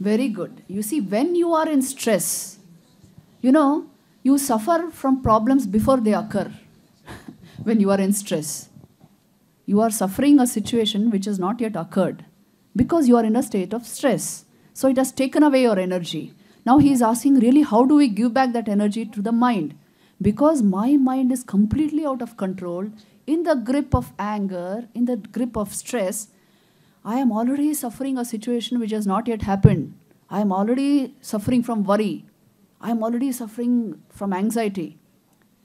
Very good. You see, when you are in stress, you know, you suffer from problems before they occur when you are in stress. You are suffering a situation which has not yet occurred because you are in a state of stress. So it has taken away your energy. Now he is asking, really, how do we give back that energy to the mind? Because my mind is completely out of control, in the grip of anger, in the grip of stress, I am already suffering a situation which has not yet happened. I am already suffering from worry. I am already suffering from anxiety.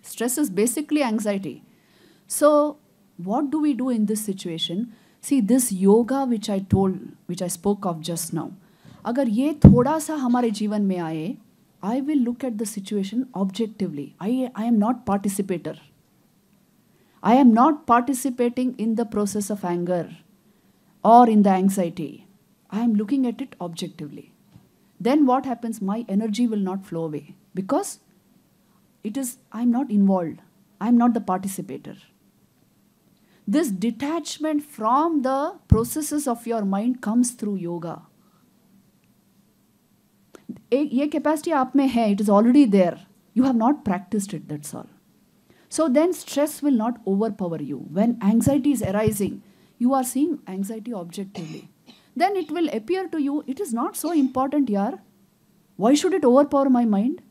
Stress is basically anxiety. So, what do we do in this situation? See, this yoga which I told, which I spoke of just now, अगर ये थोड़ा सा हमारे जीवन में I I will look at the situation objectively I I am not participator I am not participating in the process of or in the anxiety. I am looking at it objectively. Then what happens? My energy will not flow away because it is, I'm not involved. I'm not the participator. This detachment from the processes of your mind comes through yoga. ये capacity आप में है it is already there you have not practiced it that's all so then stress will not overpower you when anxiety is arising you are seeing anxiety objectively. Then it will appear to you, it is not so important, yaar. Why should it overpower my mind?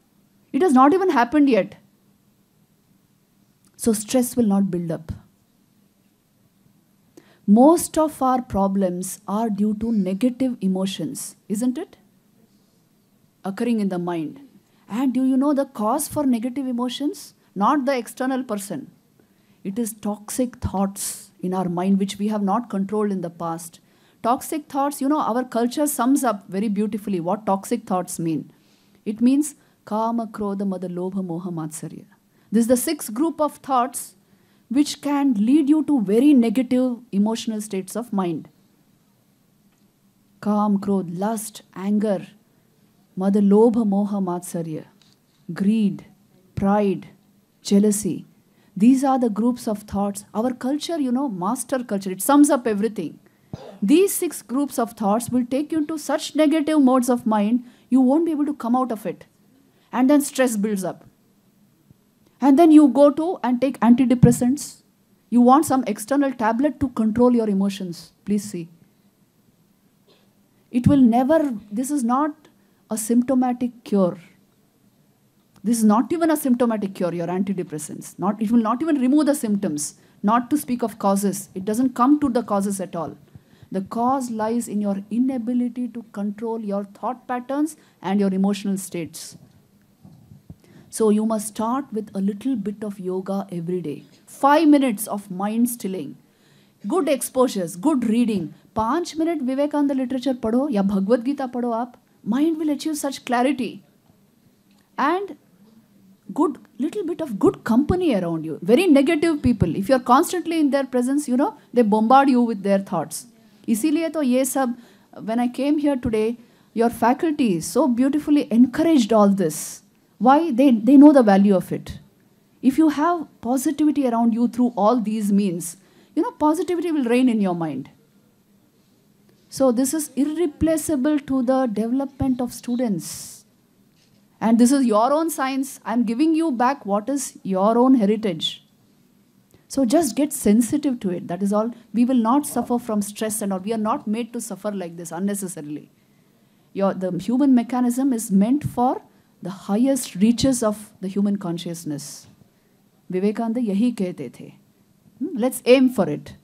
It has not even happened yet. So stress will not build up. Most of our problems are due to negative emotions, isn't it? Occurring in the mind. And do you know the cause for negative emotions? Not the external person, it is toxic thoughts in our mind which we have not controlled in the past. Toxic thoughts, you know, our culture sums up very beautifully what toxic thoughts mean. It means kama, krodha, mada, lobha, moha, matsarya. This is the sixth group of thoughts which can lead you to very negative emotional states of mind. Kama, krodha, lust, anger, mada, lobha, moha, matsarya, greed, pride, jealousy. These are the groups of thoughts. Our culture, you know, master culture, it sums up everything. These six groups of thoughts will take you into such negative modes of mind, you won't be able to come out of it. And then stress builds up. And then you go to and take antidepressants. You want some external tablet to control your emotions. Please see. It will never, this is not a symptomatic cure. This is not even a symptomatic cure, your antidepressants. Not, it will not even remove the symptoms, not to speak of causes. It doesn't come to the causes at all. The cause lies in your inability to control your thought patterns and your emotional states. So you must start with a little bit of yoga every day. Five minutes of mind stilling. good exposures, good reading. पाँच मिनट Vivekananda literature padho ya Bhagavad Gita padho आप Mind will achieve such clarity. And good little bit of good company around you very negative people if you're constantly in their presence you know they bombard you with their thoughts Isiliye to ye sab. when i came here today your faculty so beautifully encouraged all this why they they know the value of it if you have positivity around you through all these means you know positivity will reign in your mind so this is irreplaceable to the development of students and this is your own science. I'm giving you back what is your own heritage. So just get sensitive to it. That is all. We will not suffer from stress and all. We are not made to suffer like this unnecessarily. Your, the human mechanism is meant for the highest reaches of the human consciousness. Vivekananda yahi kehte the. Hmm, let's aim for it.